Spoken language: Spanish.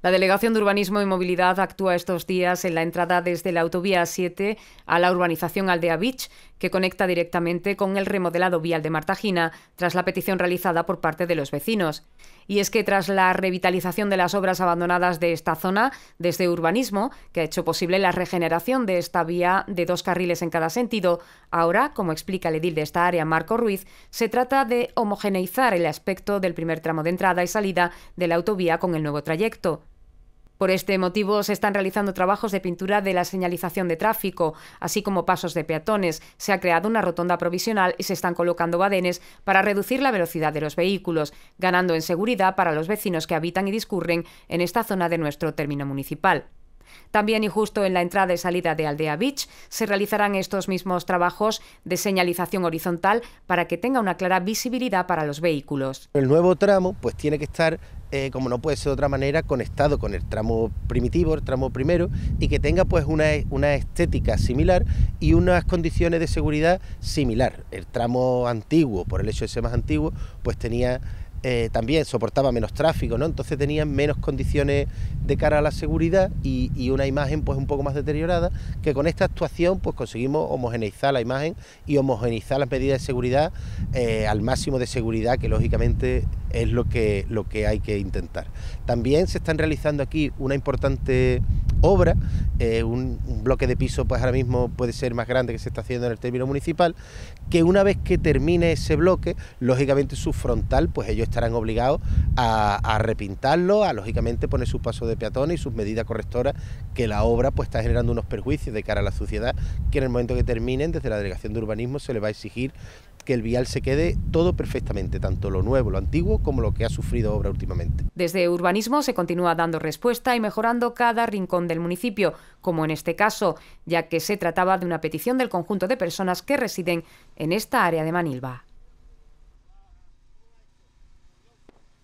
La Delegación de Urbanismo y Movilidad actúa estos días en la entrada desde la autovía 7 a la urbanización Aldea Beach, que conecta directamente con el remodelado vial de Martagina, tras la petición realizada por parte de los vecinos. Y es que tras la revitalización de las obras abandonadas de esta zona, desde Urbanismo, que ha hecho posible la regeneración de esta vía de dos carriles en cada sentido, ahora, como explica el edil de esta área, Marco Ruiz, se trata de homogeneizar el aspecto del primer tramo de entrada y salida de la autovía con el nuevo trayecto. Por este motivo se están realizando trabajos de pintura de la señalización de tráfico, así como pasos de peatones. Se ha creado una rotonda provisional y se están colocando badenes para reducir la velocidad de los vehículos, ganando en seguridad para los vecinos que habitan y discurren en esta zona de nuestro término municipal. También y justo en la entrada y salida de Aldea Beach se realizarán estos mismos trabajos de señalización horizontal para que tenga una clara visibilidad para los vehículos. El nuevo tramo pues tiene que estar eh, como no puede ser de otra manera, conectado con el tramo primitivo, el tramo primero, y que tenga pues una, estética similar y unas condiciones de seguridad similar. El tramo antiguo, por el hecho de ser más antiguo, pues tenía eh, también soportaba menos tráfico, ¿no? Entonces tenían menos condiciones de cara a la seguridad y, una imagen pues un poco más deteriorada, que con esta actuación pues conseguimos homogeneizar la imagen y homogeneizar las medidas de seguridad eh, al máximo de seguridad, que lógicamente es lo que, lo que hay que intentar. También se están realizando aquí una importante obra. Eh, un, bloque de piso, pues ahora mismo puede ser más grande que se está haciendo en el término municipal. Que una vez que termine ese bloque, lógicamente su frontal, pues ellos estarán obligados a, repintarlo, a lógicamente poner su paso de peatones y sus medidas correctoras, que la obra pues está generando unos perjuicios de cara a la sociedad, que en el momento que terminen, desde la Delegación de Urbanismo se le va a exigir que el vial se quede todo perfectamente, tanto lo nuevo, lo antiguo, como lo que ha sufrido obra últimamente. Desde Urbanismo se continúa dando respuesta y mejorando cada rincón del municipio, como en este caso, ya que se trataba de una petición del conjunto de personas que residen en esta área de Manilva.